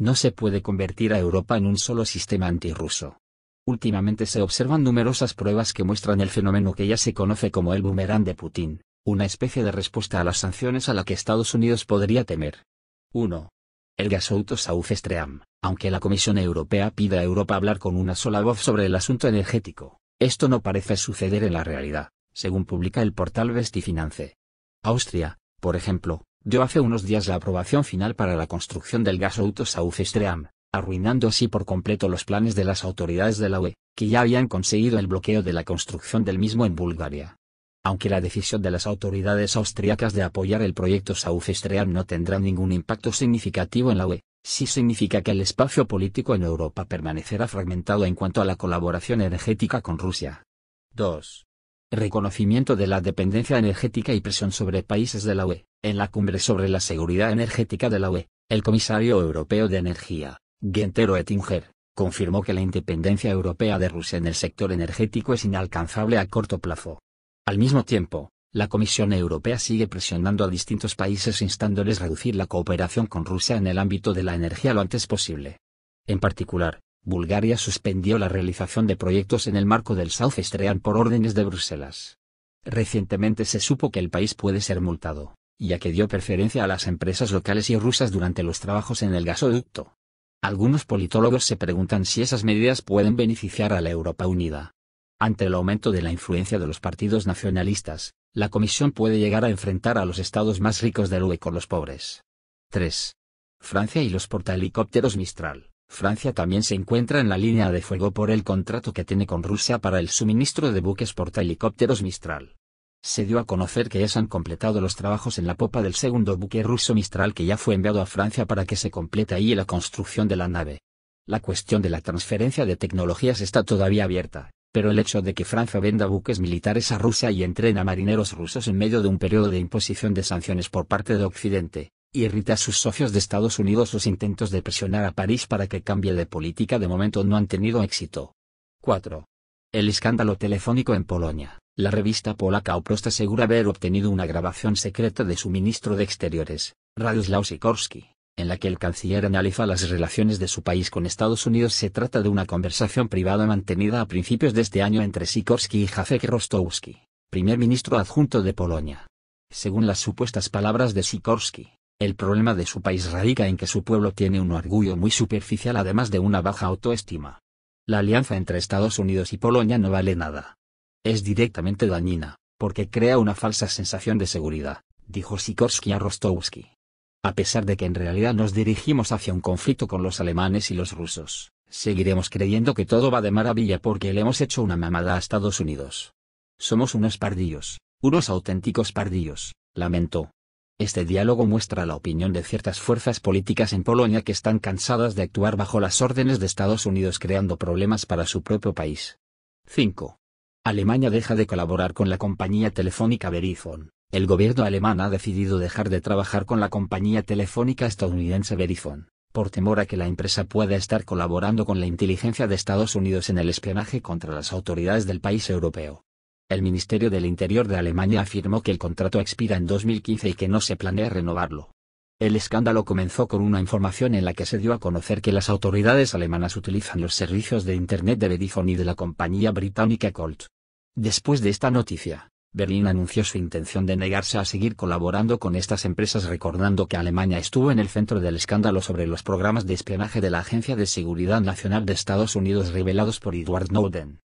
No se puede convertir a Europa en un solo sistema antirruso. Últimamente se observan numerosas pruebas que muestran el fenómeno que ya se conoce como el boomerang de Putin, una especie de respuesta a las sanciones a la que Estados Unidos podría temer. 1. El gasoducto South Stream. Aunque la Comisión Europea pida a Europa hablar con una sola voz sobre el asunto energético, esto no parece suceder en la realidad, según publica el portal Vestifinance. Austria, por ejemplo, dio hace unos días la aprobación final para la construcción del gasoducto South Stream, arruinando así por completo los planes de las autoridades de la UE, que ya habían conseguido el bloqueo de la construcción del mismo en Bulgaria. Aunque la decisión de las autoridades austriacas de apoyar el proyecto South Stream no tendrá ningún impacto significativo en la UE, sí significa que el espacio político en Europa permanecerá fragmentado en cuanto a la colaboración energética con Rusia. 2. Reconocimiento de la dependencia energética y presión sobre países de la UE. En la cumbre sobre la seguridad energética de la UE, el comisario europeo de energía, Gentero Ettinger, confirmó que la independencia europea de Rusia en el sector energético es inalcanzable a corto plazo. Al mismo tiempo, la Comisión Europea sigue presionando a distintos países instándoles reducir la cooperación con Rusia en el ámbito de la energía lo antes posible. En particular, Bulgaria suspendió la realización de proyectos en el marco del South Stream por órdenes de Bruselas. Recientemente se supo que el país puede ser multado, ya que dio preferencia a las empresas locales y rusas durante los trabajos en el gasoducto. Algunos politólogos se preguntan si esas medidas pueden beneficiar a la Europa Unida. Ante el aumento de la influencia de los partidos nacionalistas, la Comisión puede llegar a enfrentar a los estados más ricos del UE con los pobres. 3. Francia y los portahelicópteros Mistral. Francia también se encuentra en la línea de fuego por el contrato que tiene con Rusia para el suministro de buques helicópteros Mistral. Se dio a conocer que ya se han completado los trabajos en la popa del segundo buque ruso Mistral que ya fue enviado a Francia para que se complete ahí la construcción de la nave. La cuestión de la transferencia de tecnologías está todavía abierta, pero el hecho de que Francia venda buques militares a Rusia y entrena marineros rusos en medio de un periodo de imposición de sanciones por parte de Occidente, Irrita a sus socios de Estados Unidos los intentos de presionar a París para que cambie de política de momento no han tenido éxito. 4. El escándalo telefónico en Polonia. La revista polaca Oprost asegura haber obtenido una grabación secreta de su ministro de Exteriores, Radoslaw Sikorski, en la que el canciller analiza las relaciones de su país con Estados Unidos. Se trata de una conversación privada mantenida a principios de este año entre Sikorski y Jacek Rostowski, primer ministro adjunto de Polonia. Según las supuestas palabras de Sikorski, el problema de su país radica en que su pueblo tiene un orgullo muy superficial además de una baja autoestima. La alianza entre Estados Unidos y Polonia no vale nada. Es directamente dañina, porque crea una falsa sensación de seguridad, dijo Sikorsky a Rostowski. A pesar de que en realidad nos dirigimos hacia un conflicto con los alemanes y los rusos, seguiremos creyendo que todo va de maravilla porque le hemos hecho una mamada a Estados Unidos. Somos unos pardillos, unos auténticos pardillos, lamentó. Este diálogo muestra la opinión de ciertas fuerzas políticas en Polonia que están cansadas de actuar bajo las órdenes de Estados Unidos creando problemas para su propio país. 5. Alemania deja de colaborar con la compañía telefónica Verizon, El gobierno alemán ha decidido dejar de trabajar con la compañía telefónica estadounidense Verizon, por temor a que la empresa pueda estar colaborando con la inteligencia de Estados Unidos en el espionaje contra las autoridades del país europeo. El Ministerio del Interior de Alemania afirmó que el contrato expira en 2015 y que no se planea renovarlo. El escándalo comenzó con una información en la que se dio a conocer que las autoridades alemanas utilizan los servicios de Internet de Vodafone y de la compañía británica Colt. Después de esta noticia, Berlín anunció su intención de negarse a seguir colaborando con estas empresas recordando que Alemania estuvo en el centro del escándalo sobre los programas de espionaje de la Agencia de Seguridad Nacional de Estados Unidos revelados por Edward Snowden.